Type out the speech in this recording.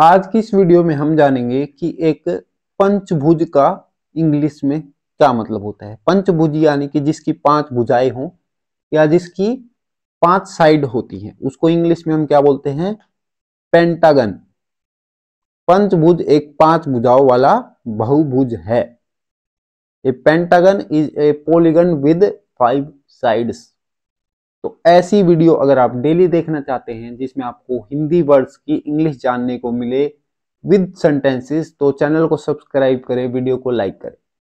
आज की इस वीडियो में हम जानेंगे कि एक पंचभुज का इंग्लिश में क्या मतलब होता है पंचभुज यानी कि जिसकी पांच भुजाएं हों या जिसकी पांच साइड होती हैं उसको इंग्लिश में हम क्या बोलते हैं पेंटागन पंचभुज एक पांच भुजाओं वाला बहुभुज है a pentagon is a polygon with five sides तो ऐसी वीडियो अगर आप डेली देखना चाहते हैं जिसमें आपको हिंदी वर्ड्स की इंग्लिश जानने को मिले विद सेंटेंसेस तो चैनल को सब्सक्राइब करें वीडियो को लाइक करें